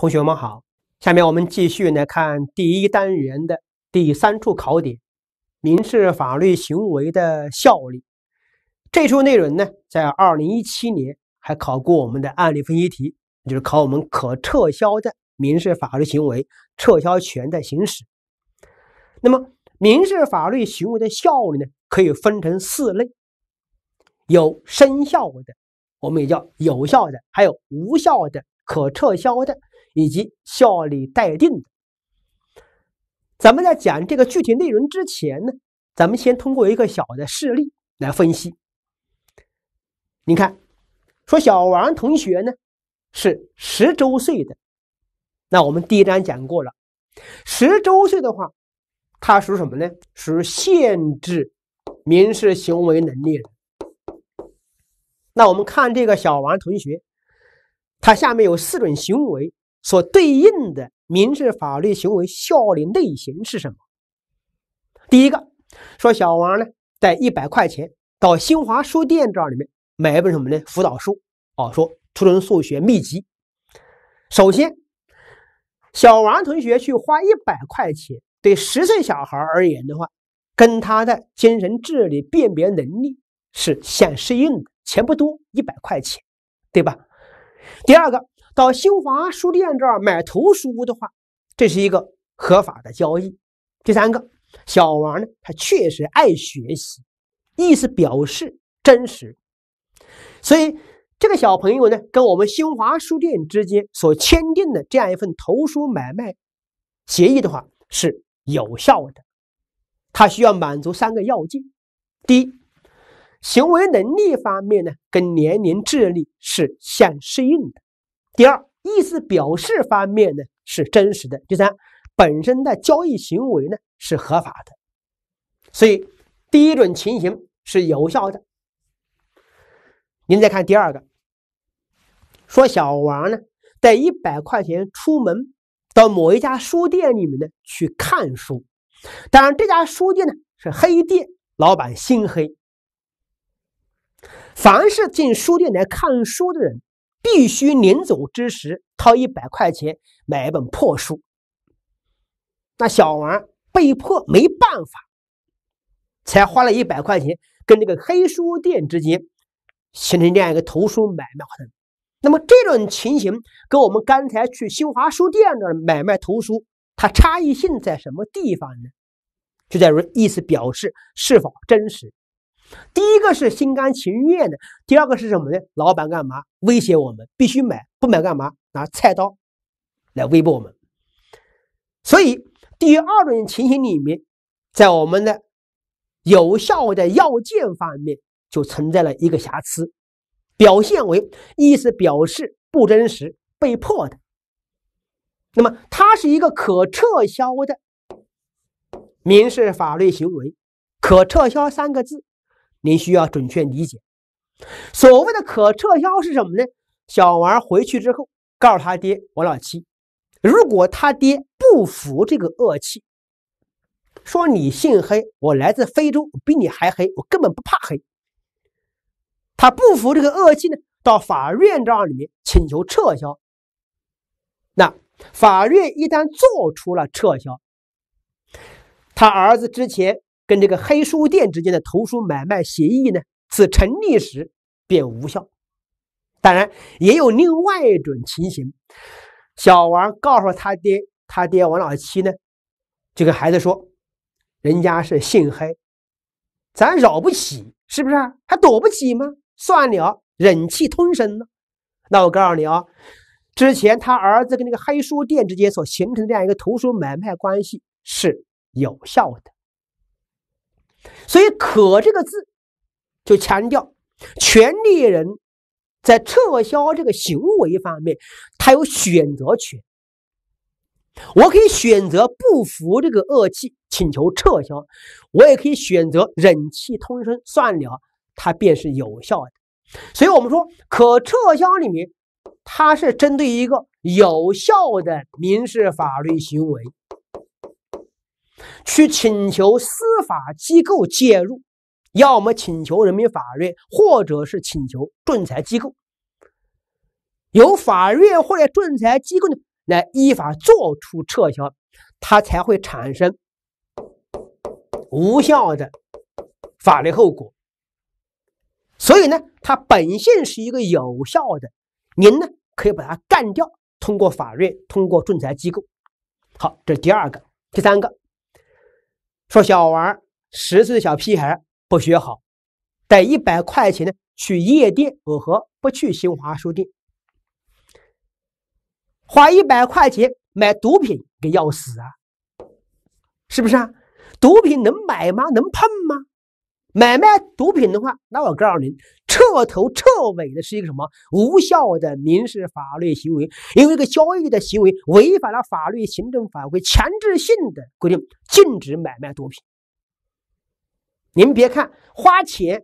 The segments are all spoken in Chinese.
同学们好，下面我们继续来看第一单元的第三处考点：民事法律行为的效力。这处内容呢，在2017年还考过我们的案例分析题，就是考我们可撤销的民事法律行为撤销权的行使。那么，民事法律行为的效力呢，可以分成四类：有生效的，我们也叫有效的；还有无效的，可撤销的。以及效力待定的。咱们在讲这个具体内容之前呢，咱们先通过一个小的事例来分析。你看，说小王同学呢是十周岁的，那我们第一章讲过了，十周岁的话，他属什么呢？属限制民事行为能力的。那我们看这个小王同学，他下面有四种行为。所对应的民事法律行为效力类型是什么？第一个，说小王呢带一百块钱到新华书店这里面买一本什么呢？辅导书哦，说初中数学秘籍。首先，小王同学去花一百块钱，对十岁小孩而言的话，跟他的精神智力辨别能力是相适应的，钱不多，一百块钱，对吧？第二个。到新华书店这儿买图书的话，这是一个合法的交易。第三个，小王呢，他确实爱学习，意思表示真实，所以这个小朋友呢，跟我们新华书店之间所签订的这样一份图书买卖协议的话，是有效的。他需要满足三个要件：第一，行为能力方面呢，跟年龄、智力是相适应的。第二，意思表示方面呢是真实的。第三，本身的交易行为呢是合法的。所以，第一种情形是有效的。您再看第二个，说小王呢带一百块钱出门，到某一家书店里面呢去看书。当然，这家书店呢是黑店，老板心黑。凡是进书店来看书的人。必须临走之时掏一百块钱买一本破书，那小王被迫没办法，才花了一百块钱跟这个黑书店之间形成这样一个图书买卖。那么这种情形跟我们刚才去新华书店的买卖图书，它差异性在什么地方呢？就在于意思表示是否真实。第一个是心甘情愿的，第二个是什么呢？老板干嘛威胁我们必须买，不买干嘛拿菜刀来威迫我们。所以第二种情形里面，在我们的有效的要件方面就存在了一个瑕疵，表现为意思表示不真实，被迫的。那么它是一个可撤销的民事法律行为，可撤销三个字。您需要准确理解所谓的可撤销是什么呢？小王回去之后告诉他爹王老七，如果他爹不服这个恶气，说你姓黑，我来自非洲，比你还黑，我根本不怕黑。他不服这个恶气呢，到法院这儿里面请求撤销。那法院一旦做出了撤销，他儿子之前。跟这个黑书店之间的图书买卖协议呢，自成立时便无效。当然，也有另外一种情形：小王告诉他爹，他爹王老七呢，就跟孩子说，人家是姓黑，咱惹不起，是不是？还躲不起吗？算了，忍气吞声了。那我告诉你啊，之前他儿子跟那个黑书店之间所形成的这样一个图书买卖关系是有效的。所以“可”这个字就强调，权利人在撤销这个行为方面，他有选择权。我可以选择不服这个恶气，请求撤销；我也可以选择忍气吞声算了，它便是有效的。所以，我们说可撤销里面，它是针对一个有效的民事法律行为。去请求司法机构介入，要么请求人民法院，或者是请求仲裁机构，由法院或者仲裁机构呢来依法作出撤销，它才会产生无效的法律后果。所以呢，它本性是一个有效的，您呢可以把它干掉，通过法院，通过仲裁机构。好，这是第二个，第三个。说小王十岁小屁孩不学好，带一百块钱呢去夜店哦和不去新华书店，花一百块钱买毒品给要死啊！是不是啊？毒品能买吗？能碰吗？买卖毒品的话，那我告诉您，彻头彻尾的是一个什么无效的民事法律行为，因为这个交易的行为违反了法律、行政法规强制性的规定，禁止买卖毒品。您别看花钱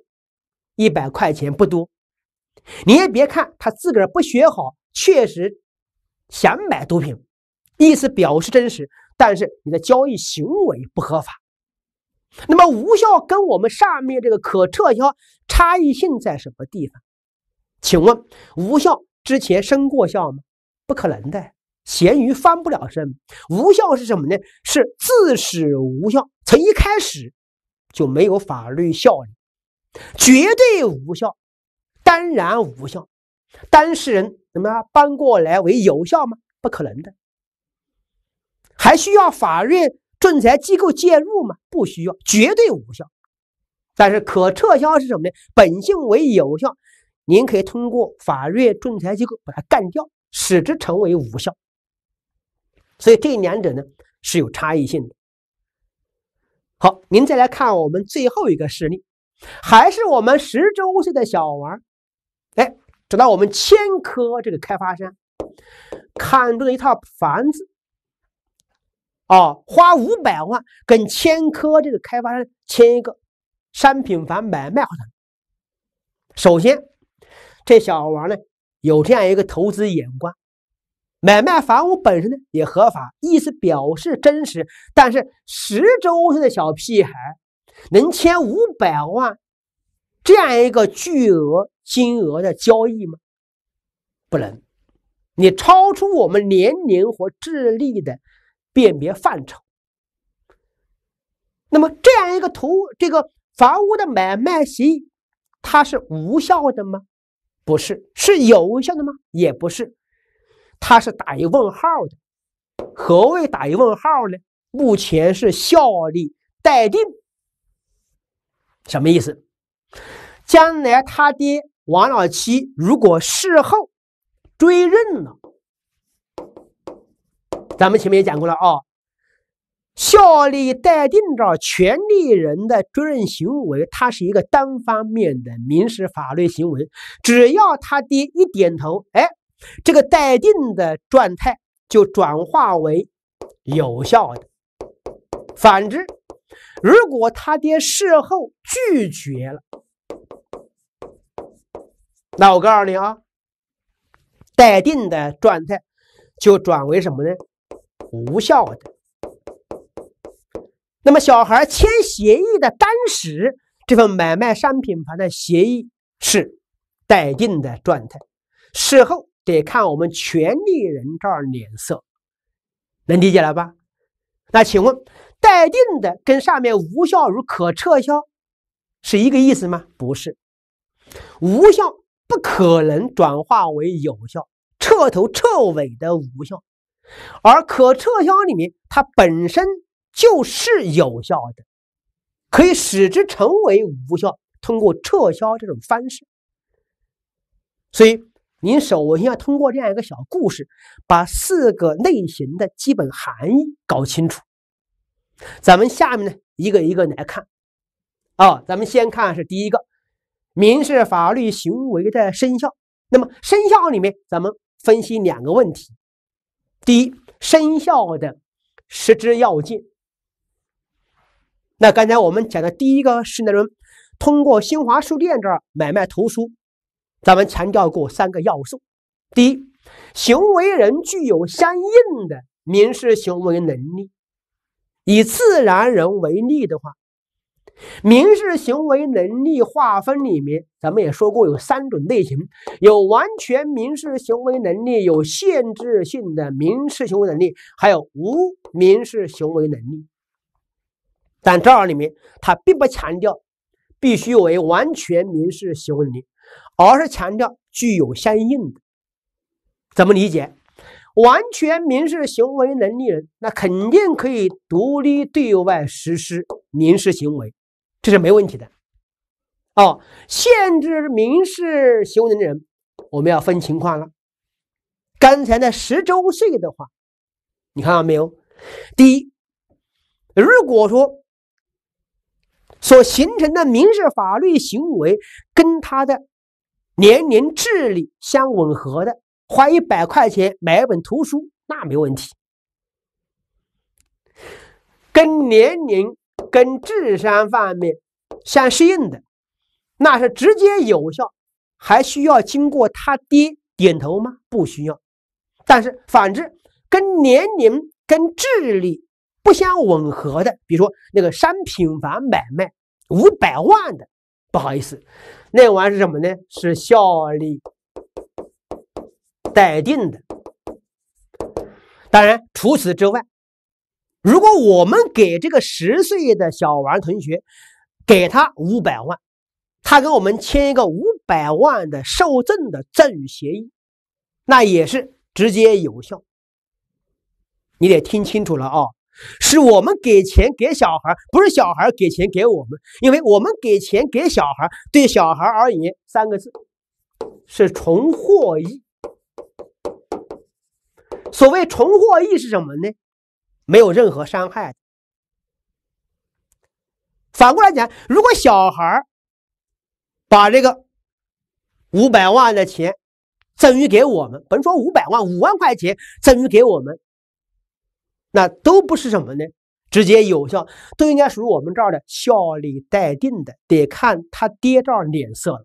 一百块钱不多，你也别看他自个儿不学好，确实想买毒品，意思表示真实，但是你的交易行为不合法。那么无效跟我们上面这个可撤销差异性在什么地方？请问无效之前生效吗？不可能的，咸鱼翻不了身。无效是什么呢？是自始无效，从一开始就没有法律效力，绝对无效，当然无效。当事人怎么搬过来为有效吗？不可能的，还需要法院。仲裁机构介入嘛？不需要，绝对无效。但是可撤销是什么呢？本性为有效，您可以通过法院、仲裁机构把它干掉，使之成为无效。所以这两者呢是有差异性的。好，您再来看我们最后一个事例，还是我们十周岁的小王，哎，找到我们千科这个开发商，看中了一套房子。哦，花五百万跟千科这个开发商签一个商品房买卖合同。首先，这小王呢有这样一个投资眼光，买卖房屋本身呢也合法，意思表示真实。但是十周岁的小屁孩能签五百万这样一个巨额金额的交易吗？不能，你超出我们年龄和智力的。辨别范畴。那么这样一个图，这个房屋的买卖协议，它是无效的吗？不是，是有效的吗？也不是，它是打一问号的。何谓打一问号呢？目前是效力待定。什么意思？将来他爹王老七如果事后追认了。咱们前面也讲过了啊，效力待定着权利人的追认行为，它是一个单方面的民事法律行为，只要他爹一点头，哎，这个待定的状态就转化为有效的。反之，如果他爹事后拒绝了，那我告诉你啊，待定的状态就转为什么呢？无效的。那么，小孩签协议的当时，这份买卖商品房的协议是待定的状态，事后得看我们权利人这儿脸色，能理解了吧？那请问，待定的跟上面无效与可撤销是一个意思吗？不是，无效不可能转化为有效，彻头彻尾的无效。而可撤销里面，它本身就是有效的，可以使之成为无效，通过撤销这种方式。所以，您首先要通过这样一个小故事，把四个类型的基本含义搞清楚。咱们下面呢，一个一个来看。啊，咱们先看是第一个，民事法律行为的生效。那么，生效里面，咱们分析两个问题。第一，生效的实质要件。那刚才我们讲的第一个是那种通过新华书店这儿买卖图书，咱们强调过三个要素：第一，行为人具有相应的民事行为能力。以自然人为例的话。民事行为能力划分里面，咱们也说过有三种类型：有完全民事行为能力，有限制性的民事行为能力，还有无民事行为能力。但这儿里面，他并不强调必须为完全民事行为能力，而是强调具有相应的。怎么理解？完全民事行为能力人，那肯定可以独立对外实施民事行为。这是没问题的，哦，限制民事行为能力人，我们要分情况了。刚才的十周岁的话，你看到没有？第一，如果说所形成的民事法律行为跟他的年龄智力相吻合的，花一百块钱买一本图书，那没问题。跟年龄。跟智商方面相适应的，那是直接有效，还需要经过他爹点头吗？不需要。但是反之，跟年龄跟智力不相吻合的，比如说那个商品房买卖五百万的，不好意思，那玩意是什么呢？是效力待定的。当然，除此之外。如果我们给这个十岁的小王同学，给他五百万，他跟我们签一个五百万的受赠的赠与协议，那也是直接有效。你得听清楚了啊，是我们给钱给小孩，不是小孩给钱给我们，因为我们给钱给小孩，对小孩而言三个字是重获益。所谓重获益是什么呢？没有任何伤害。反过来讲，如果小孩把这个五百万的钱赠与给我们，甭说五百万，五万块钱赠与给我们，那都不是什么呢？直接有效都应该属于我们这儿的效力待定的，得看他爹这儿脸色了。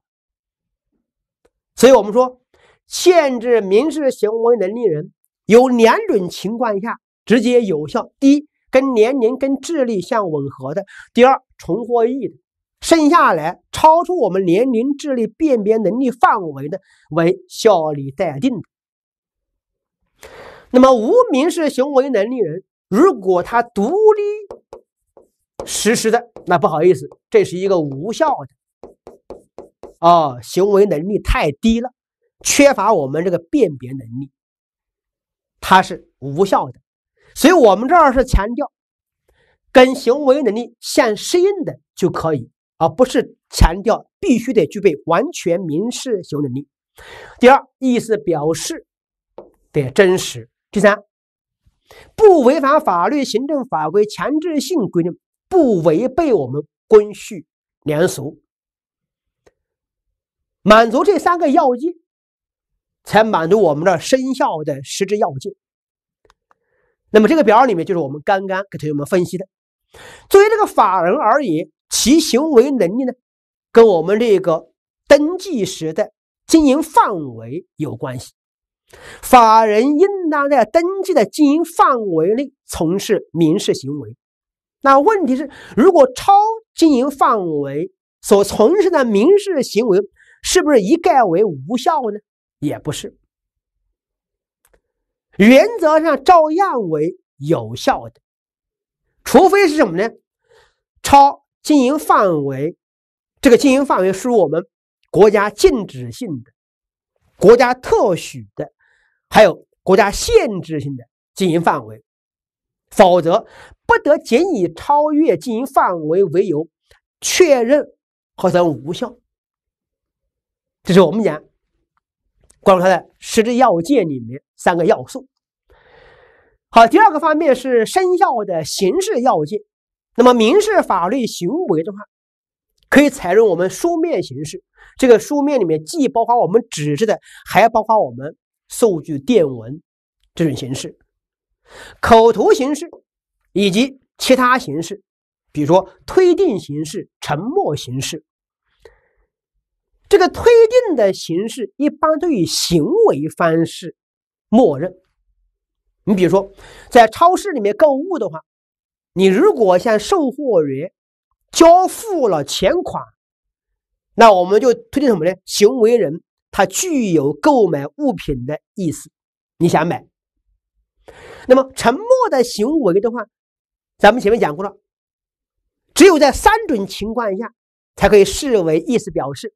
所以我们说，限制民事行为能力人有两种情况下。直接有效，第一跟年龄跟智力相吻合的；第二重获益的，剩下来超出我们年龄智力辨别能力范围的为效力待定的。那么无民事行为能力人，如果他独立实施的，那不好意思，这是一个无效的哦，行为能力太低了，缺乏我们这个辨别能力，他是无效的。所以我们这儿是强调跟行为能力相适应的就可以，而不是强调必须得具备完全民事行为能力。第二，意思表示的真实。第三，不违反法律、行政法规强制性规定，不违背我们公序良俗，满足这三个要件，才满足我们的生效的实质要件。那么这个表里面就是我们刚刚给同学们分析的。作为这个法人而言，其行为能力呢，跟我们这个登记时的经营范围有关系。法人应当在登记的经营范围内从事民事行为。那问题是，如果超经营范围所从事的民事行为，是不是一概为无效呢？也不是。原则上照样为有效的，除非是什么呢？超经营范围，这个经营范围是我们国家禁止性的、国家特许的，还有国家限制性的经营范围，否则不得仅以超越经营范围为由确认合同无效。这是我们讲。关注它的实质要件里面三个要素。好，第二个方面是生效的形式要件。那么，民事法律行为的话，可以采用我们书面形式。这个书面里面既包括我们纸质的，还包括我们数据电文这种形式、口头形式以及其他形式，比如说推定形式、沉默形式。这个推定的形式一般都以行为方式默认。你比如说，在超市里面购物的话，你如果向售货员交付了钱款，那我们就推定什么呢？行为人他具有购买物品的意思，你想买。那么沉默的行为的话，咱们前面讲过了，只有在三种情况下才可以视为意思表示。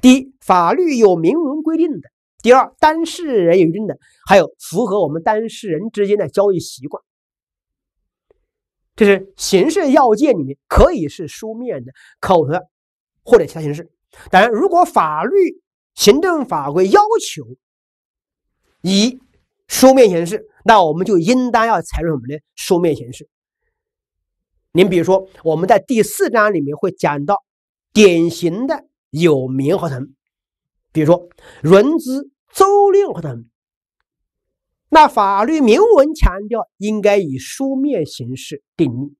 第一，法律有明文规定的；第二，当事人有一定的；还有符合我们当事人之间的交易习惯，这是形式要件里面可以是书面的、口头或者其他形式。当然，如果法律、行政法规要求以书面形式，那我们就应当要采用什么呢？书面形式。您比如说，我们在第四章里面会讲到典型的。有名合同，比如说融资租赁合同，那法律明文强调应该以书面形式订立。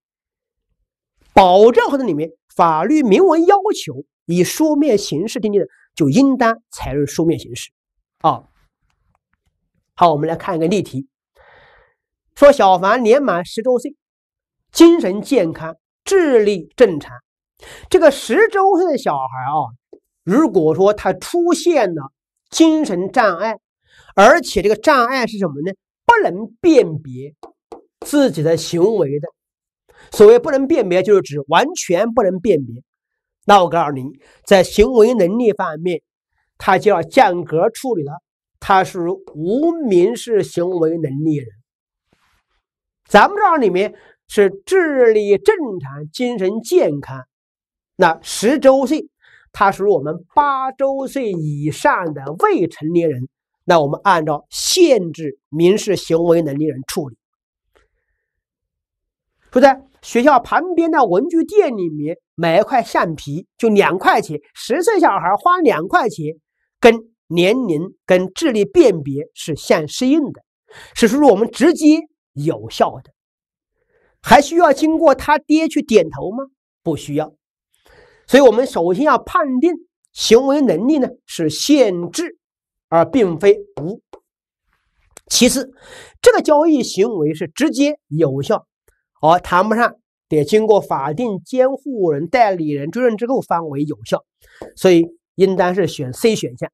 保证合同里面，法律明文要求以书面形式订立的，就应当采用书面形式。啊，好，我们来看一个例题，说小凡年满十周岁，精神健康，智力正常，这个十周岁的小孩啊。如果说他出现了精神障碍，而且这个障碍是什么呢？不能辨别自己的行为的。所谓不能辨别，就是指完全不能辨别。那我告诉你，在行为能力方面，他就要降格处理了。他是无民事行为能力人。咱们这里面是智力正常、精神健康，那十周岁。他属于我们八周岁以上的未成年人，那我们按照限制民事行为能力人处理。说在学校旁边的文具店里面买一块橡皮，就两块钱，十岁小孩花两块钱，跟年龄跟智力辨别是相适应的，是属于我们直接有效的，还需要经过他爹去点头吗？不需要。所以我们首先要判定行为能力呢是限制，而并非无。其次，这个交易行为是直接有效，而谈不上得经过法定监护人、代理人追认之后方为有效。所以应当是选 C 选项。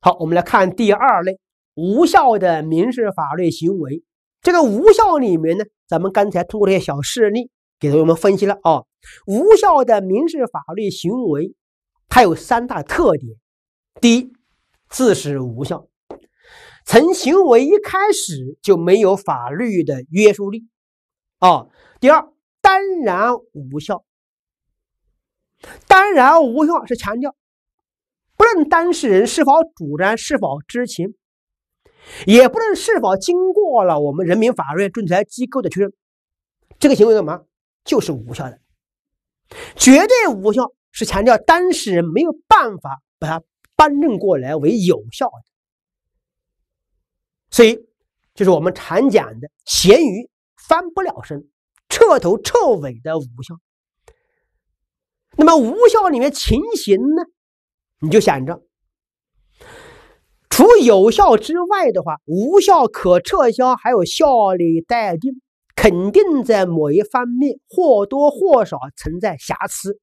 好，我们来看第二类无效的民事法律行为。这个无效里面呢，咱们刚才通过这些小事例给同学们分析了啊。无效的民事法律行为，它有三大特点：第一，自始无效，从行为一开始就没有法律的约束力，啊；第二，当然无效，当然无效是强调，不论当事人是否主张、是否知情，也不论是否经过了我们人民法院、仲裁机构的确认，这个行为干嘛，就是无效的。绝对无效是强调当事人没有办法把它搬正过来为有效的，所以就是我们常讲的咸鱼翻不了身，彻头彻尾的无效。那么无效里面情形呢，你就想着，除有效之外的话，无效可撤销还有效力待定。肯定在某一方面或多或少存在瑕疵，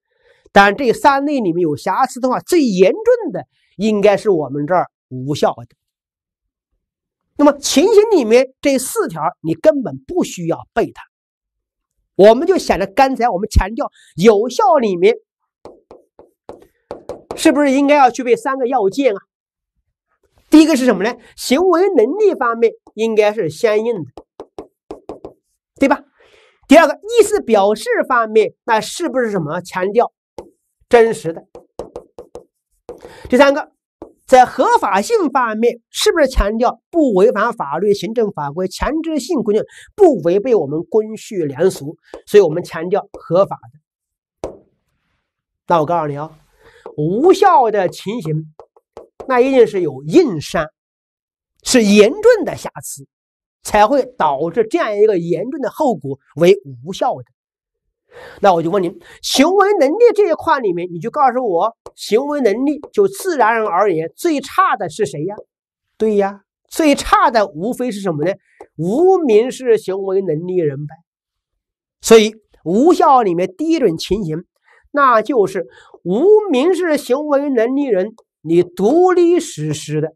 但这三类里面有瑕疵的话，最严重的应该是我们这儿无效的。那么情形里面这四条你根本不需要背它，我们就想着刚才我们强调有效里面是不是应该要具备三个要件啊？第一个是什么呢？行为能力方面应该是相应的。对吧？第二个意思表示方面，那是不是什么强调真实的？第三个，在合法性方面，是不是强调不违反法律、行政法规强制性规定，不违背我们公序良俗？所以我们强调合法的。那我告诉你哦，无效的情形，那一定是有硬伤，是严重的瑕疵。才会导致这样一个严重的后果为无效的。那我就问您，行为能力这一块里面，你就告诉我，行为能力就自然而言，最差的是谁呀？对呀，最差的无非是什么呢？无民事行为能力人呗。所以无效里面第一种情形，那就是无民事行为能力人你独立实施的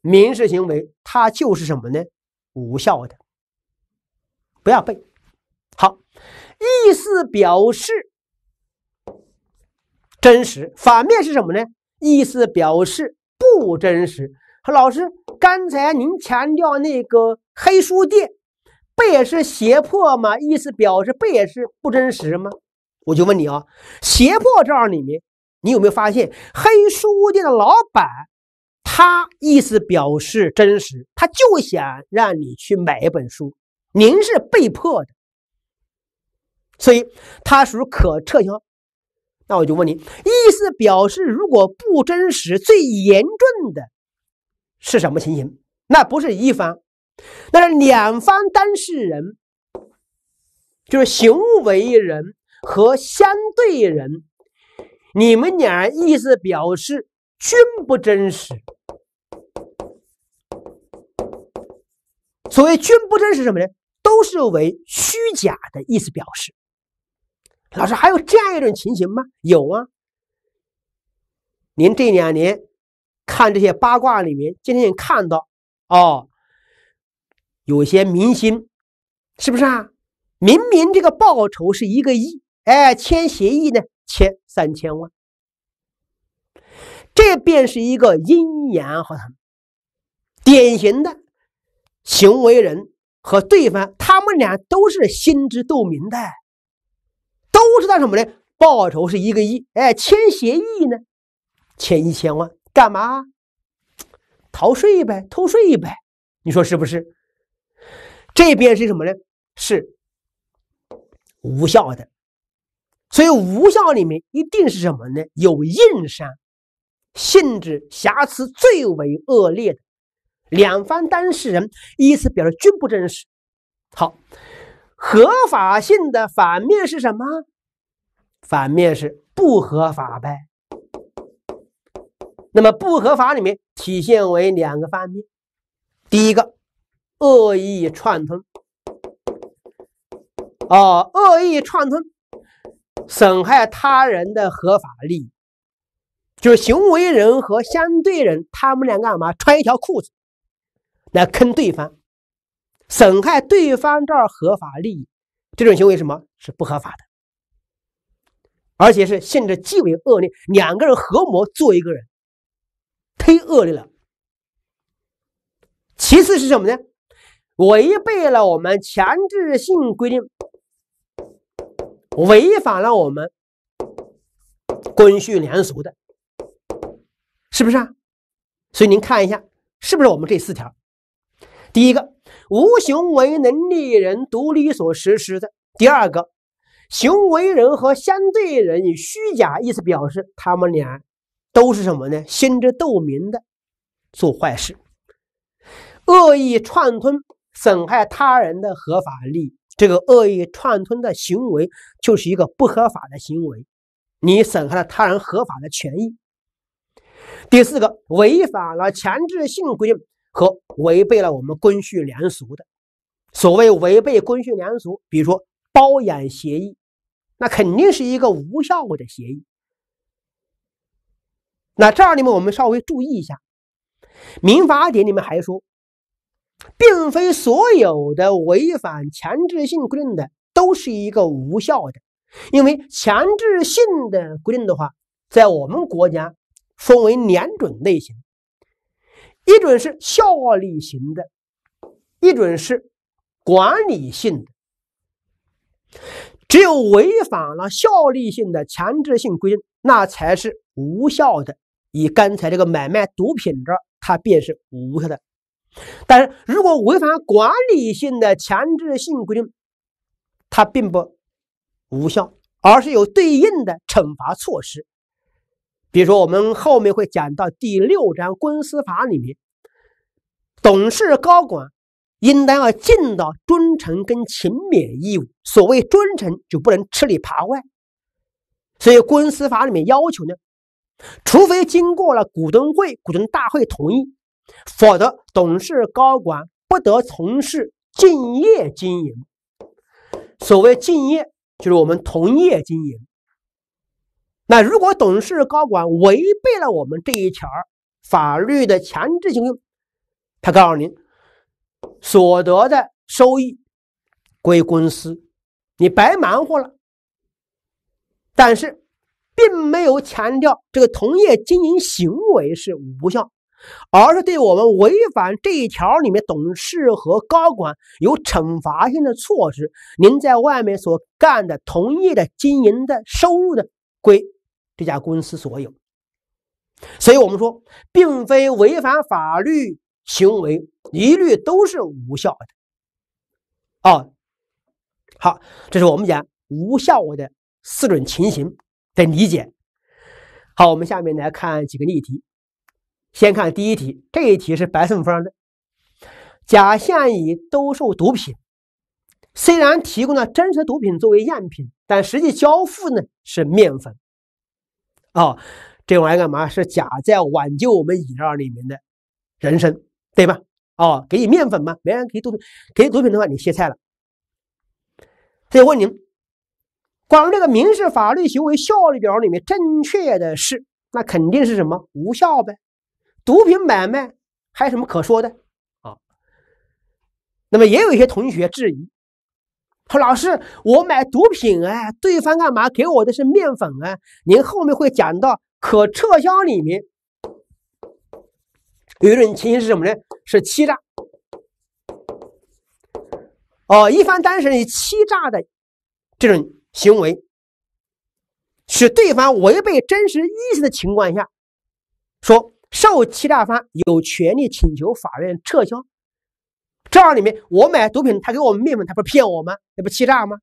民事行为，它就是什么呢？无效的，不要背。好，意思表示真实，反面是什么呢？意思表示不真实。说老师，刚才您强调那个黑书店，不也是胁迫吗？意思表示不也是不真实吗？我就问你啊，胁迫这儿里面，你有没有发现黑书店的老板？他意思表示真实，他就想让你去买一本书，您是被迫的，所以他属可撤销。那我就问你，意思表示如果不真实，最严重的是什么情形？那不是一方，那是两方当事人，就是行为人和相对人，你们俩意思表示均不真实。所谓“均不真”是什么呢？都是为虚假的意思表示。老师，还有这样一种情形吗？有啊。您这两年看这些八卦里面，今天看到哦，有些明星是不是啊？明明这个报酬是一个亿，哎，签协议呢签三千万，这便是一个阴阳合同，典型的。行为人和对方，他们俩都是心知肚明的，都知道什么呢？报酬是一个亿，哎，签协议呢，签一千万，干嘛？逃税呗，偷税呗，你说是不是？这边是什么呢？是无效的，所以无效里面一定是什么呢？有硬伤，性质瑕疵最为恶劣的。两方当事人依次表示均不真实。好，合法性的反面是什么？反面是不合法呗。那么不合法里面体现为两个方面，第一个恶意串通，哦，恶意串通损害他人的合法利益，就是行为人和相对人他们两个干嘛？穿一条裤子。来坑对方，损害对方这合法利益，这种行为什么是不合法的？而且是性质极为恶劣，两个人合谋做一个人，忒恶劣了。其次是什么呢？违背了我们强制性规定，违反了我们公序良俗的，是不是啊？所以您看一下，是不是我们这四条？第一个，无行为能力人独立所实施的；第二个，行为人和相对人以虚假意思表示，他们俩都是什么呢？心知肚明的做坏事，恶意串通，损害他人的合法利益。这个恶意串通的行为就是一个不合法的行为，你损害了他人合法的权益。第四个，违反了强制性规定。和违背了我们公序良俗的，所谓违背公序良俗，比如说包养协议，那肯定是一个无效的协议。那这儿里面我们稍微注意一下，《民法典》里面还说，并非所有的违反强制性规定的都是一个无效的，因为强制性的规定的话，在我们国家分为两种类型。一种是效力型的，一种是管理性的。只有违反了效力性的强制性规定，那才是无效的。以刚才这个买卖毒品的，它便是无效的。但是如果违反管理性的强制性规定，它并不无效，而是有对应的惩罚措施。比如说，我们后面会讲到第六章公司法里面，董事高管应当要尽到忠诚跟勤勉义务。所谓忠诚，就不能吃里扒外。所以公司法里面要求呢，除非经过了股东会、股东大会同意，否则董事高管不得从事竞业经营。所谓敬业，就是我们同业经营。那如果董事高管违背了我们这一条法律的强制性，他告诉您所得的收益归公司，你白忙活了。但是，并没有强调这个同业经营行为是无效，而是对我们违反这一条里面董事和高管有惩罚性的措施。您在外面所干的同业的经营的收入的归。这家公司所有，所以我们说，并非违反法律行为一律都是无效的。哦，好，这是我们讲无效的四种情形的理解。好，我们下面来看几个例题。先看第一题，这一题是白送芳的。甲向乙兜售毒品，虽然提供了真实毒品作为样品，但实际交付呢是面粉。哦，这玩意干嘛？是甲在挽救我们乙二里面的人生，对吧？哦，给你面粉吗？没人给毒，品，给毒品的话，你歇菜了。再问您，关于这个民事法律行为效力表里面正确的是，那肯定是什么无效呗？毒品买卖还有什么可说的啊？那么也有一些同学质疑。说老师，我买毒品哎，对方干嘛给我的是面粉啊？您后面会讲到可撤销里面有一种情形是什么呢？是欺诈哦，一方当事人以欺诈的这种行为，使对方违背真实意思的情况下，说受欺诈方有权利请求法院撤销。这里面，我买毒品，他给我们面粉，他不骗我吗？那不欺诈吗？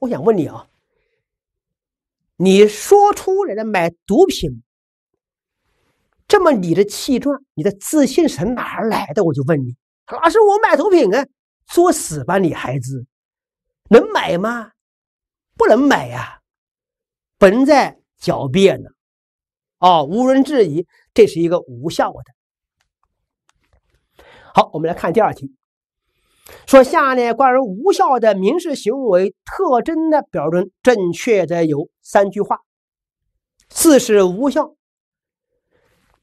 我想问你啊，你说出来的买毒品，这么理直气壮，你的自信从哪儿来的？我就问你，老师，我买毒品啊，作死吧，你孩子，能买吗？不能买呀，甭再狡辩了，啊，无人质疑，这是一个无效的。好，我们来看第二题，说下列关于无效的民事行为特征的标准正确的有三句话，四是无效，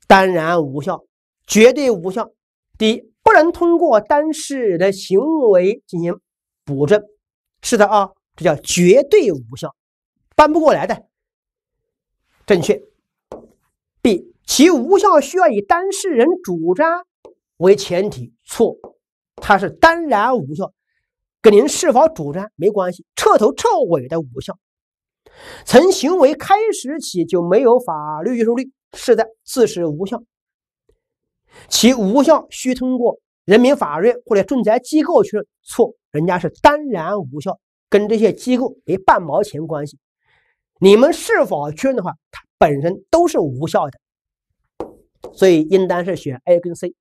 当然无效，绝对无效。第一，不能通过当事人的行为进行补正，是的啊，这叫绝对无效，搬不过来的，正确。B，其无效需要以当事人主张。为前提错，它是当然无效，跟您是否主张没关系，彻头彻尾的无效，从行为开始起就没有法律约束力，是的，自始无效。其无效需通过人民法院或者仲裁机构确认，错，人家是当然无效，跟这些机构没半毛钱关系。你们是否确认的话，它本身都是无效的，所以应当是选 A 跟 C。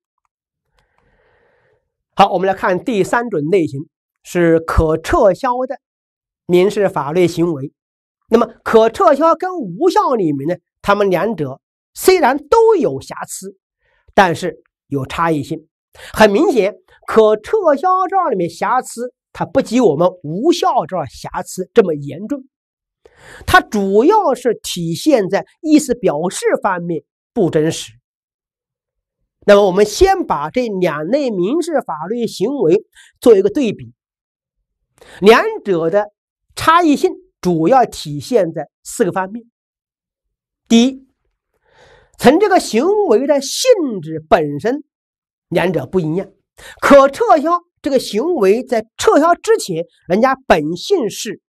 好，我们来看第三种类型是可撤销的民事法律行为。那么，可撤销跟无效里面呢，他们两者虽然都有瑕疵，但是有差异性。很明显，可撤销这里面瑕疵它不及我们无效这瑕疵这么严重，它主要是体现在意思表示方面不真实。那么，我们先把这两类民事法律行为做一个对比，两者的差异性主要体现在四个方面。第一，从这个行为的性质本身，两者不一样。可撤销这个行为在撤销之前，人家本性是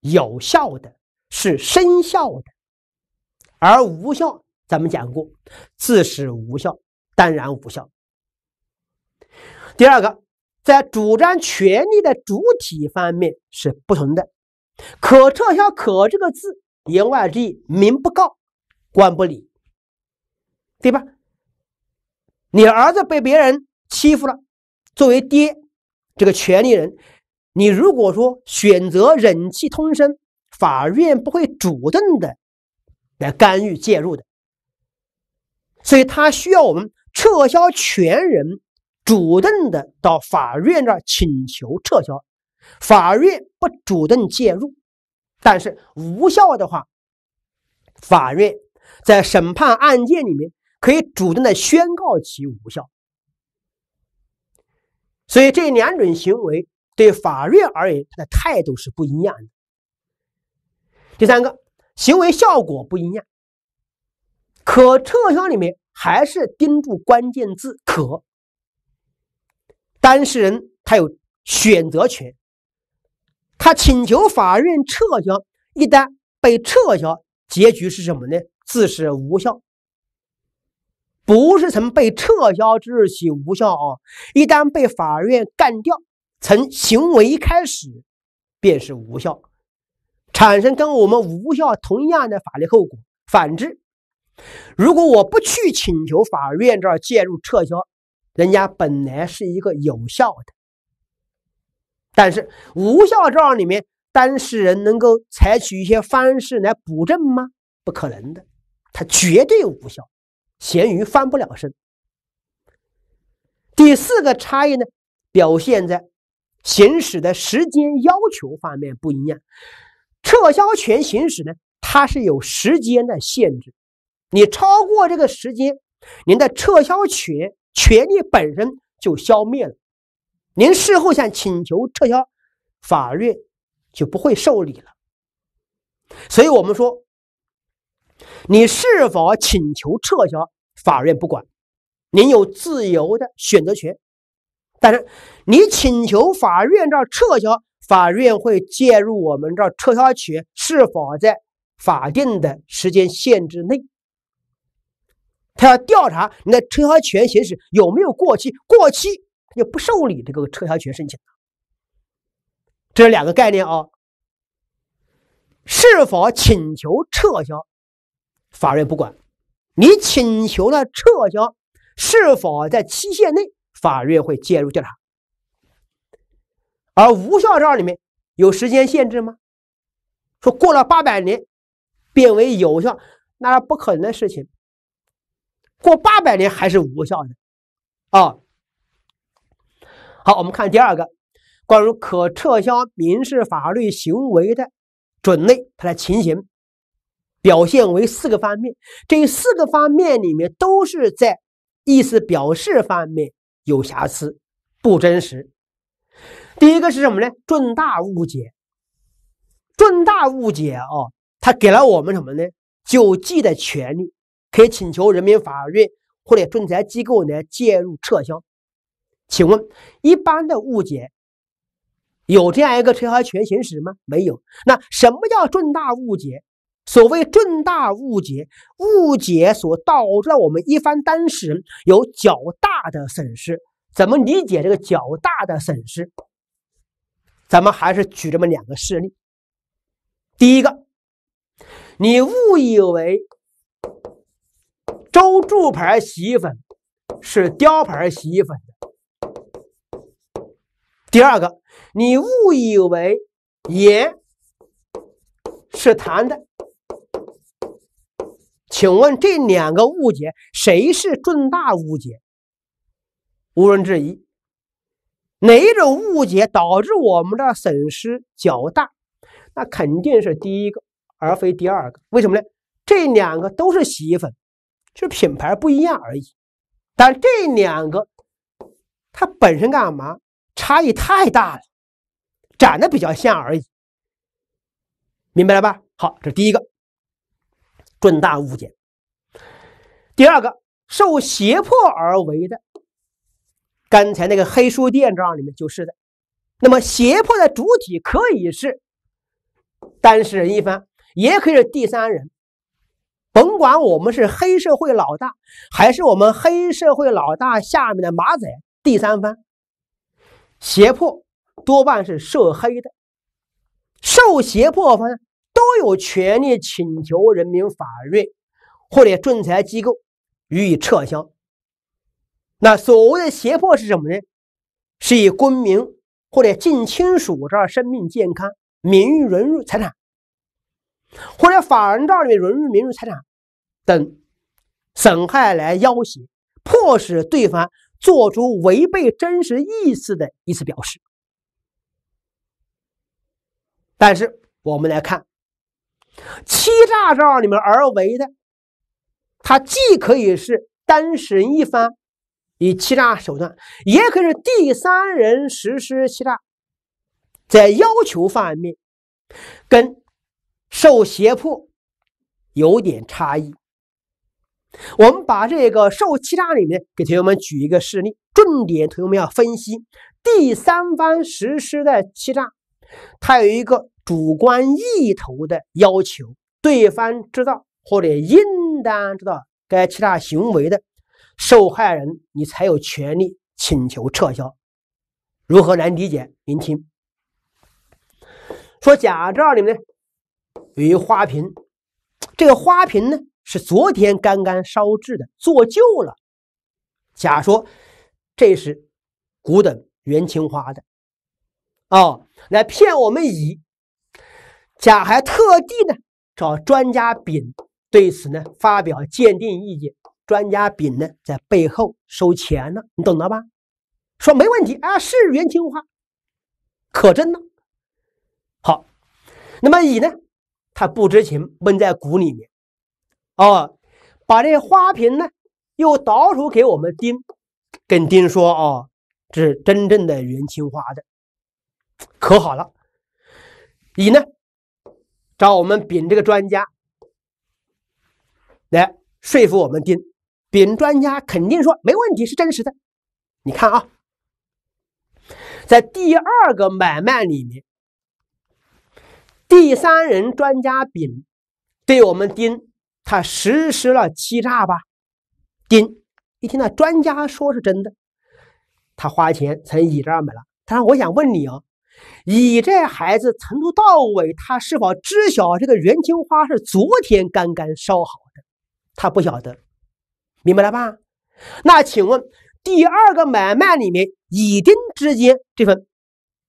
有效的，是生效的；而无效，咱们讲过，自始无效。当然无效。第二个，在主张权利的主体方面是不同的。可撤销“可”这个字，言外之意，民不告，官不理，对吧？你儿子被别人欺负了，作为爹，这个权利人，你如果说选择忍气吞声，法院不会主动的来干预介入的，所以他需要我们。撤销权人主动的到法院那请求撤销，法院不主动介入，但是无效的话，法院在审判案件里面可以主动的宣告其无效。所以这两种行为对法院而言，它的态度是不一样的。第三个行为效果不一样，可撤销里面。还是盯住关键字“可”，当事人他有选择权，他请求法院撤销，一旦被撤销，结局是什么呢？自始无效，不是从被撤销之日起无效啊！一旦被法院干掉，从行为开始便是无效，产生跟我们无效同样的法律后果。反之。如果我不去请求法院这儿介入撤销，人家本来是一个有效的，但是无效状里面当事人能够采取一些方式来补正吗？不可能的，它绝对无效，咸鱼翻不了身。第四个差异呢，表现在行使的时间要求方面不一样，撤销权行使呢，它是有时间的限制。你超过这个时间，您的撤销权权利本身就消灭了。您事后想请求撤销，法院就不会受理了。所以，我们说，你是否请求撤销，法院不管，您有自由的选择权。但是，你请求法院这撤销，法院会介入我们这撤销权是否在法定的时间限制内。他要调查你的撤销权行使有没有过期，过期他就不受理这个撤销权申请了。这是两个概念啊。是否请求撤销，法院不管你请求了撤销，是否在期限内，法院会介入调查。而无效证里面有时间限制吗？说过了八百年变为有效，那是不可能的事情。过八百年还是无效的，啊，好，我们看第二个，关于可撤销民事法律行为的准类，它的情形，表现为四个方面，这四个方面里面都是在意思表示方面有瑕疵，不真实。第一个是什么呢？重大误解。重大误解啊，它给了我们什么呢？救济的权利。可以请求人民法院或者仲裁机构来介入撤销。请问一般的误解有这样一个撤销权行使吗？没有。那什么叫重大误解？所谓重大误解，误解所导致我们一方当事人有较大的损失，怎么理解这个较大的损失？咱们还是举这么两个事例。第一个，你误以为。周柱牌洗衣粉是雕牌洗衣粉。第二个，你误以为盐是糖的。请问这两个误解谁是重大误解？毋庸置疑，哪一种误解导致我们的损失较大？那肯定是第一个，而非第二个。为什么呢？这两个都是洗衣粉。就是品牌不一样而已，但这两个它本身干嘛差异太大了，长得比较像而已，明白了吧？好，这是第一个重大误解。第二个受胁迫而为的，刚才那个黑书店账里面就是的。那么胁迫的主体可以是当事人一方，也可以是第三人。甭管我们是黑社会老大，还是我们黑社会老大下面的马仔、第三方，胁迫多半是涉黑的。受胁迫方都有权利请求人民法院或者仲裁机构予以撤销。那所谓的胁迫是什么呢？是以公民或者近亲属的生命、健康、名誉、荣誉、财产。或者法人账里面融入民事财产等损害来要挟，迫使对方做出违背真实意思的意思表示。但是我们来看，欺诈账里面而为的，它既可以是当事人一方以欺诈手段，也可以是第三人实施欺诈，在要求方面跟。受胁迫有点差异，我们把这个受欺诈里面给同学们举一个事例，重点同学们要分析第三方实施的欺诈，它有一个主观意图的要求，对方知道或者应当知道该欺诈行为的受害人，你才有权利请求撤销。如何来理解？您听说假账里面有花瓶，这个花瓶呢是昨天刚刚烧制的，做旧了。甲说这是古董元青花的，哦，来骗我们乙。甲还特地呢找专家丙对此呢发表鉴定意见，专家丙呢在背后收钱呢，你懂了吧？说没问题啊，是元青花，可真呢。好，那么乙呢？他不知情，闷在鼓里面。哦，把这花瓶呢，又倒手给我们丁，跟丁说：“哦，这是真正的元青花的，可好了。”乙呢，找我们丙这个专家来说服我们丁。丙专家肯定说没问题是真实的。你看啊，在第二个买卖里面。第三人专家丙，对我们丁，他实施了欺诈吧？丁一听那专家说是真的，他花钱从乙这儿买了。但是我想问你哦，乙这孩子从头到尾他是否知晓这个元青花是昨天刚刚烧好的？他不晓得，明白了吧？那请问第二个买卖里面，乙丁之间这份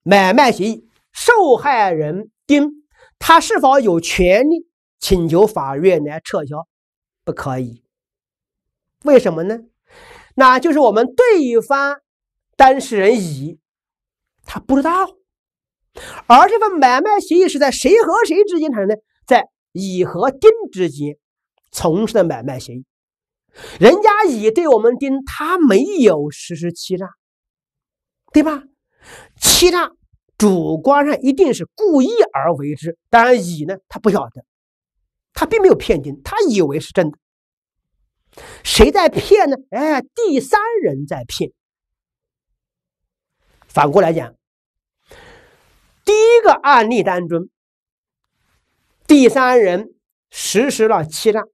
买卖协议，受害人丁。他是否有权利请求法院来撤销？不可以。为什么呢？那就是我们对方当事人乙，他不知道，而这份买卖协议是在谁和谁之间产生的？在乙和丁之间从事的买卖协议，人家乙对我们丁，他没有实施欺诈，对吧？欺诈。主观上一定是故意而为之。当然，乙呢，他不晓得，他并没有骗丁，他以为是真的。谁在骗呢？哎，第三人在骗。反过来讲，第一个案例当中，第三人实施了欺诈，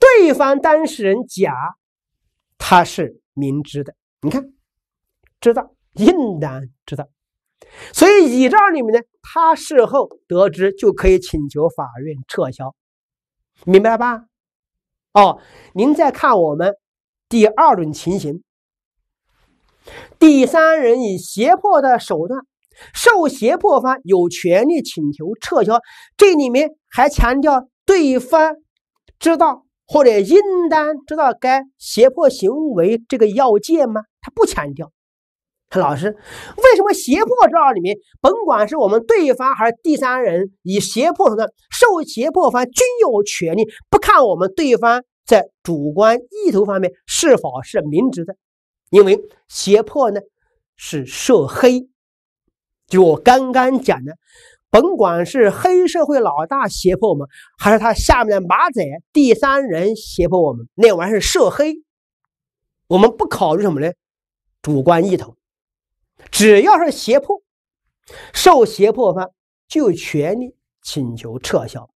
对方当事人甲他是明知的，你看，知道，应当知道。所以，乙照你里面呢，他事后得知就可以请求法院撤销，明白了吧？哦，您再看我们第二种情形，第三人以胁迫的手段，受胁迫方有权利请求撤销。这里面还强调对方知道或者应当知道该胁迫行为这个要件吗？他不强调。老师，为什么胁迫这里面，甭管是我们对方还是第三人以胁迫手段受胁迫方均有权利不看我们对方在主观意图方面是否是明知的？因为胁迫呢是涉黑，就我刚刚讲的，甭管是黑社会老大胁迫我们，还是他下面的马仔第三人胁迫我们，那玩意是涉黑，我们不考虑什么呢？主观意图。只要是胁迫，受胁迫方就有权利请求撤销。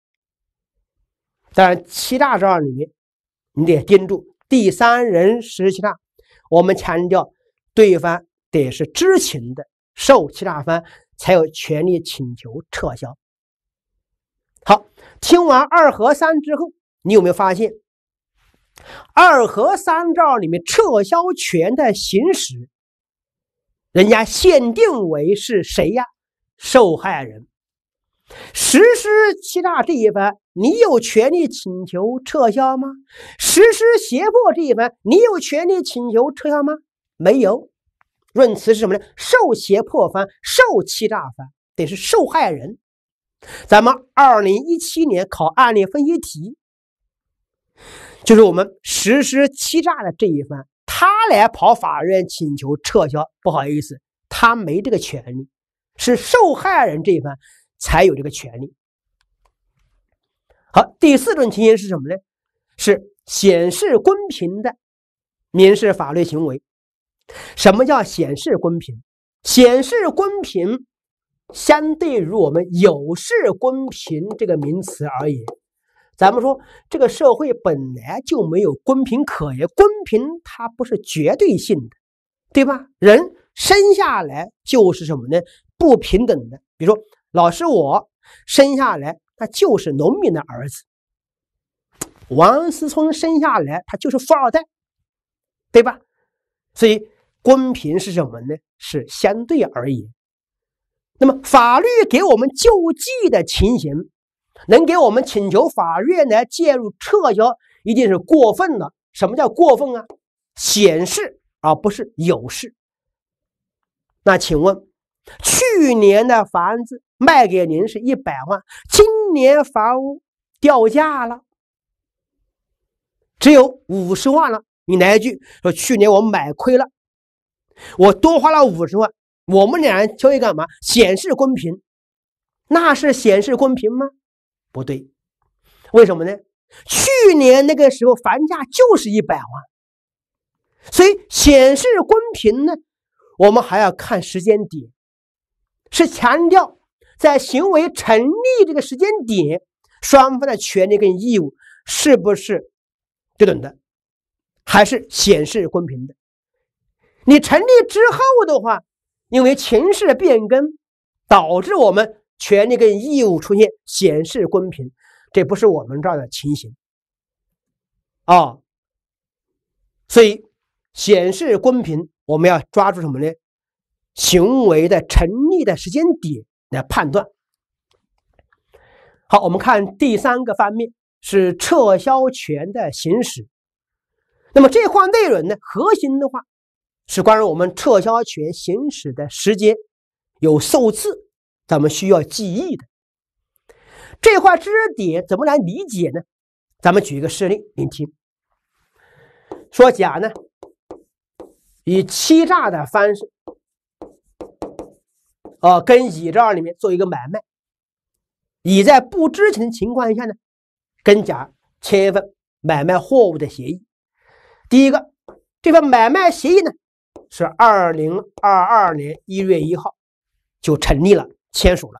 当然，欺诈这里面，你得盯住第三人实施欺诈。我们强调，对方得是知情的，受欺诈方才有权利请求撤销。好，听完二和三之后，你有没有发现，二和三这儿里面撤销权的行使？人家限定为是谁呀？受害人实施欺诈这一方，你有权利请求撤销吗？实施胁迫这一方，你有权利请求撤销吗？没有。论词是什么呢？受胁迫方、受欺诈方得是受害人。咱们二零一七年考案例分析题，就是我们实施欺诈的这一方。他来跑法院请求撤销，不好意思，他没这个权利，是受害人这一方才有这个权利。好，第四种情形是什么呢？是显示公平的民事法律行为。什么叫显示公平？显示公平相对于我们有失公平这个名词而言。咱们说，这个社会本来就没有公平可言，公平它不是绝对性的，对吧？人生下来就是什么呢？不平等的。比如说，老师，我生下来他就是农民的儿子，王思聪生下来他就是富二代，对吧？所以公平是什么呢？是相对而言。那么法律给我们救济的情形。能给我们请求法院来介入撤销，一定是过分的。什么叫过分啊？显示而不是有事。那请问，去年的房子卖给您是一百万，今年房屋掉价了，只有五十万了。你来一句说去年我买亏了，我多花了五十万。我们俩人交易干嘛？显示公平，那是显示公平吗？不对，为什么呢？去年那个时候房价就是一百万，所以显示公平呢？我们还要看时间点，是强调在行为成立这个时间点，双方的权利跟义务是不是对等的，还是显示公平的？你成立之后的话，因为情势变更导致我们。权利跟义务出现显示公平，这不是我们这儿的情形，啊，所以显示公平，我们要抓住什么呢？行为的成立的时间点来判断。好，我们看第三个方面是撤销权的行使。那么这块内容呢，核心的话是关于我们撤销权行使的时间有受制。咱们需要记忆的这块知识点怎么来理解呢？咱们举一个事例，您听：说甲呢以欺诈的方式，啊，跟乙这儿里面做一个买卖。乙在不知情的情况下呢，跟甲签一份买卖货物的协议。第一个这份买卖协议呢，是二零二二年一月一号就成立了。签署了，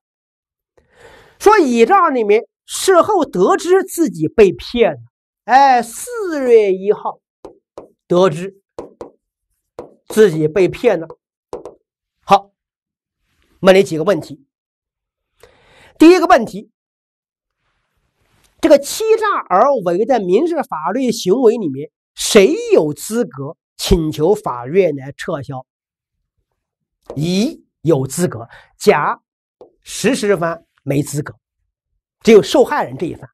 说乙账里面事后得知自己被骗了，哎，四月一号得知自己被骗了。好，问你几个问题。第一个问题，这个欺诈而为的民事法律行为里面，谁有资格请求法院来撤销？乙有资格，甲。实施方没资格，只有受害人这一方。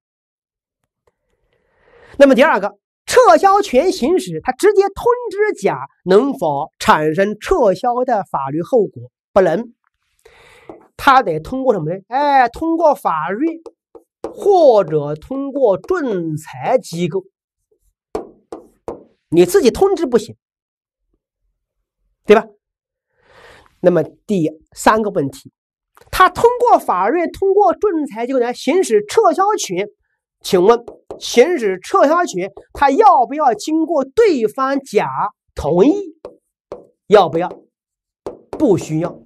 那么第二个，撤销权行使，他直接通知甲，能否产生撤销的法律后果？不能，他得通过什么呢？哎，通过法律或者通过仲裁机构。你自己通知不行，对吧？那么第三个问题。他通过法院，通过仲裁就能行使撤销权？请问，行使撤销权，他要不要经过对方甲同意？要不要？不需要。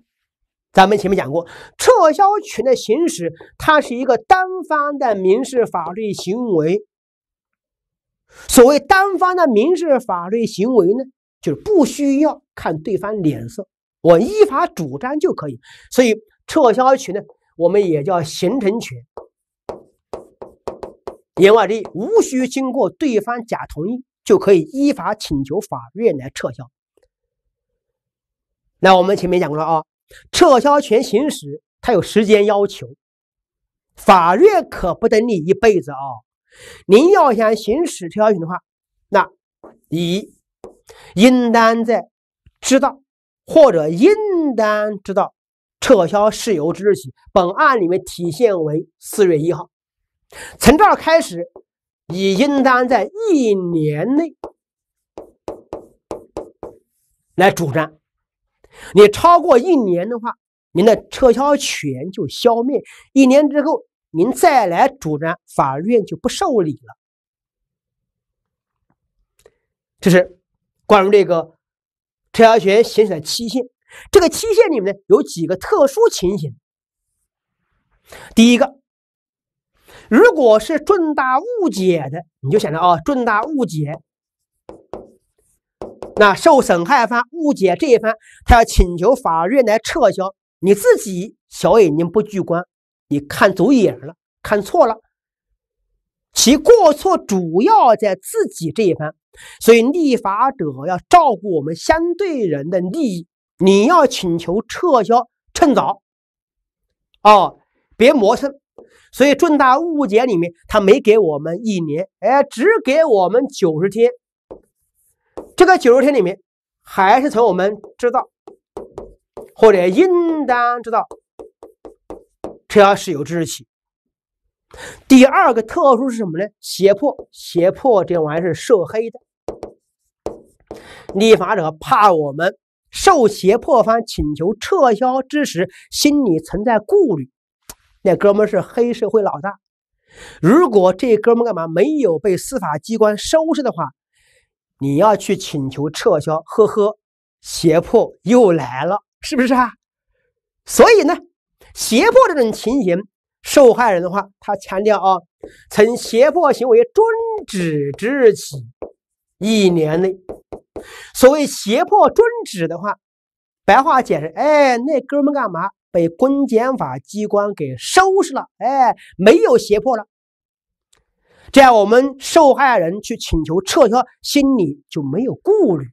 咱们前面讲过，撤销权的行使，它是一个单方的民事法律行为。所谓单方的民事法律行为呢，就是不需要看对方脸色，我依法主张就可以。所以。撤销权呢，我们也叫形成权。言外之意，无需经过对方假同意就可以依法请求法院来撤销。那我们前面讲过了啊，撤销权行使它有时间要求，法院可不等你一辈子啊。您要想行使撤销权的话，那乙应当在知道或者应当知道。撤销事由之日起，本案里面体现为四月一号，从这儿开始，你应当在一年内来主张。你超过一年的话，您的撤销权就消灭。一年之后，您再来主张，法院就不受理了。这是关于这个撤销权行使的期限。这个期限里面呢有几个特殊情形。第一个，如果是重大误解的，你就想着啊，重大误解，那受损害方误解这一方，他要请求法院来撤销。你自己小眼睛不聚光，你看走眼了，看错了，其过错主要在自己这一方。所以立法者要照顾我们相对人的利益。你要请求撤销，趁早，哦，别磨蹭。所以重大误解里面，他没给我们一年，哎，只给我们九十天。这个九十天里面，还是从我们知道或者应当知道撤销事由之日起。第二个特殊是什么呢？胁迫，胁迫这玩意是涉黑的，立法者怕我们。受胁迫方请求撤销之时，心里存在顾虑。那哥们是黑社会老大，如果这哥们干嘛没有被司法机关收拾的话，你要去请求撤销，呵呵，胁迫又来了，是不是啊？所以呢，胁迫这种情形，受害人的话，他强调啊，从胁迫行为终止之日起一年内。所谓胁迫终止的话，白话解释：哎，那哥们干嘛被公检法机关给收拾了？哎，没有胁迫了。这样，我们受害人去请求撤销，心里就没有顾虑。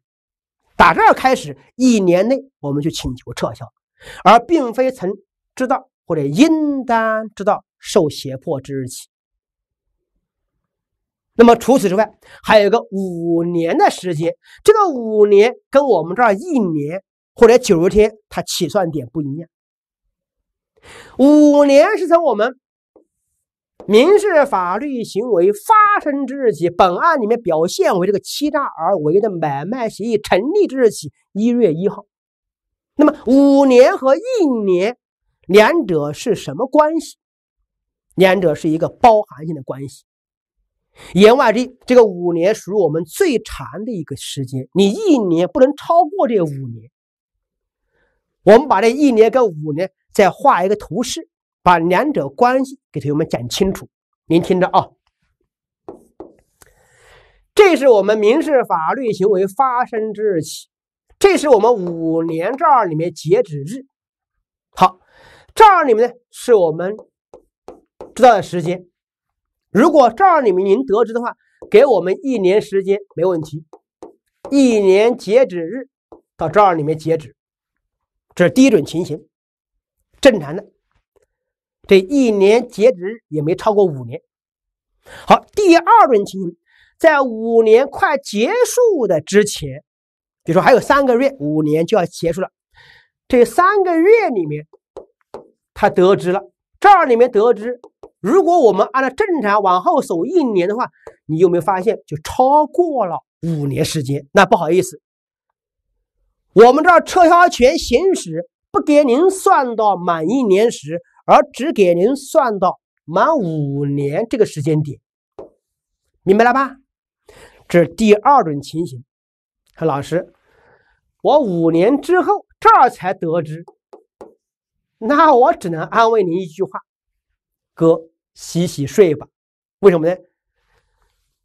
打这儿开始，一年内我们去请求撤销，而并非曾知道或者应当知道受胁迫之日起。那么除此之外，还有一个五年的时间。这个五年跟我们这儿一年或者九十天，它起算点不一样。五年是从我们民事法律行为发生之日起，本案里面表现为这个欺诈而为的买卖协议成立之日起，一月一号。那么五年和一年，两者是什么关系？两者是一个包含性的关系。言外之意，这个五年属于我们最长的一个时间，你一年不能超过这五年。我们把这一年跟五年再画一个图示，把两者关系给同学们讲清楚。您听着啊，这是我们民事法律行为发生之日起，这是我们五年这儿里面截止日。好，这儿里面呢是我们知道的时间。如果这儿里面您得知的话，给我们一年时间没问题，一年截止日到这儿里面截止，这是第一种情形，正常的，这一年截止日也没超过五年。好，第二种情形，在五年快结束的之前，比如说还有三个月，五年就要结束了，这三个月里面他得知了，这儿里面得知。如果我们按照正常往后数一年的话，你有没有发现就超过了五年时间？那不好意思，我们这儿撤销权行使不给您算到满一年时，而只给您算到满五年这个时间点，明白了吧？这是第二种情形，说老师，我五年之后这才得知，那我只能安慰您一句话，哥。洗洗睡吧，为什么呢？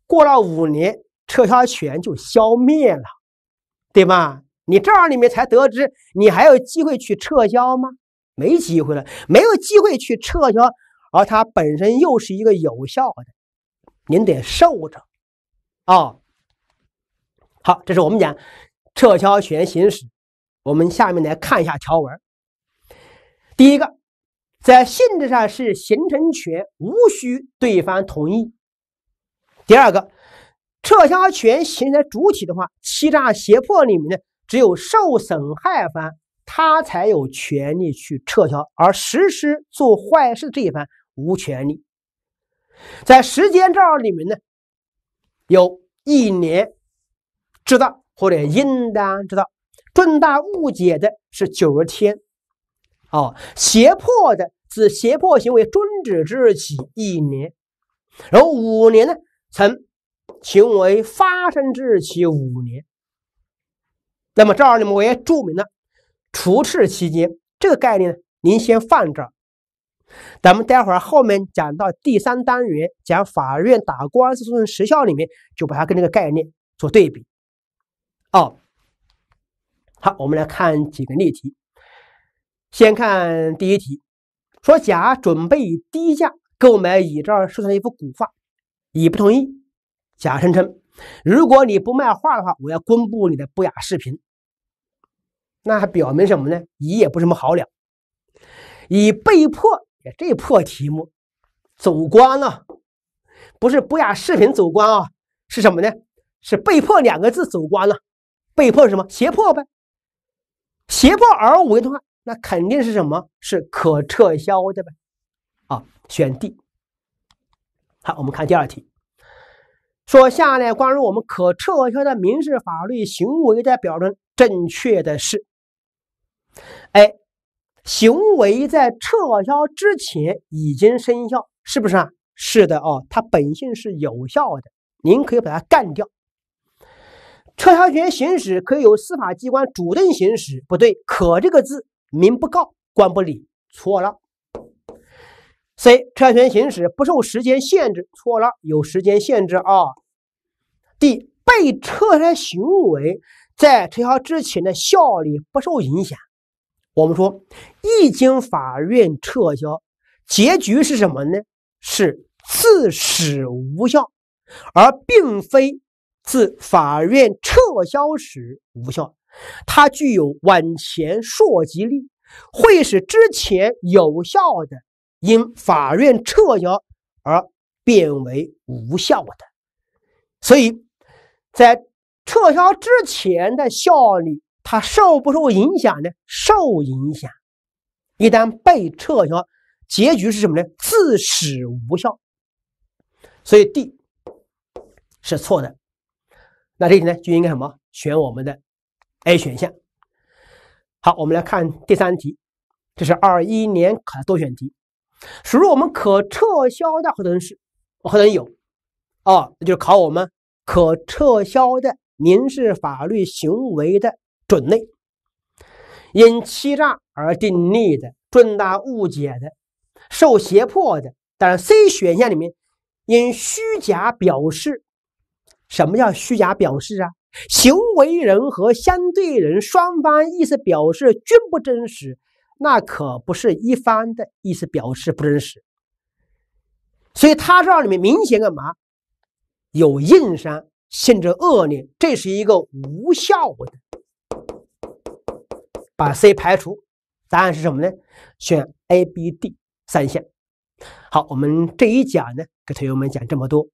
过了五年，撤销权就消灭了，对吧？你这样，你们才得知你还有机会去撤销吗？没机会了，没有机会去撤销，而它本身又是一个有效的，您得受着啊。好，这是我们讲撤销权行使，我们下面来看一下条文。第一个。在性质上是形成权，无需对方同意。第二个，撤销权形成主体的话，欺诈、胁迫里面呢，只有受损害方，他才有权利去撤销，而实施做坏事这一方无权利。在时间这儿里面呢，有一年知道或者应当知道重大误解的是九十天。哦，胁迫的自胁迫行为终止之日起一年，然后五年呢？从行为发生之日起五年。那么这儿呢，我也注明了，除斥期间这个概念呢，您先放这儿。咱们待会儿后面讲到第三单元讲法院打官司诉讼时效里面，就把它跟这个概念做对比。哦，好，我们来看几个例题。先看第一题，说甲准备以低价购买乙这儿收藏的一幅古画，乙不同意，甲声称，如果你不卖画的话，我要公布你的不雅视频。那还表明什么呢？乙也不是什么好鸟。乙被迫，这破题目走光了，不是不雅视频走光啊，是什么呢？是被迫两个字走光了。被迫是什么？胁迫呗，胁迫而为的话。那肯定是什么？是可撤销的呗。啊，选 D。好，我们看第二题，说下列关于我们可撤销的民事法律行为的标准正确的是？A，行为在撤销之前已经生效，是不是啊？是的哦，它本性是有效的，您可以把它干掉。撤销权行使可以由司法机关主动行使，不对，可这个字。民不告，官不理，错了。C 撤权行使不受时间限制，错了，有时间限制啊。D 被撤销行为在撤销之前的效力不受影响。我们说，一经法院撤销，结局是什么呢？是自始无效，而并非自法院撤销时无效。它具有往前溯及力，会使之前有效的因法院撤销而变为无效的，所以，在撤销之前的效力，它受不受影响呢？受影响。一旦被撤销，结局是什么呢？自始无效。所以 D 是错的。那这题呢，就应该什么？选我们的。A 选项，好，我们来看第三题，这是二一年考的多选题，属于我们可撤销的合同是，合同有哦，就是考我们可撤销的民事法律行为的准类，因欺诈而订立的、重大误解的、受胁迫的，当然 C 选项里面因虚假表示，什么叫虚假表示啊？行为人和相对人双方意思表示均不真实，那可不是一方的意思表示不真实，所以它这里面明显干嘛？有硬伤，性质恶劣，这是一个无效的，把 C 排除，答案是什么呢？选 ABD 三项。好，我们这一讲呢，给同学们讲这么多。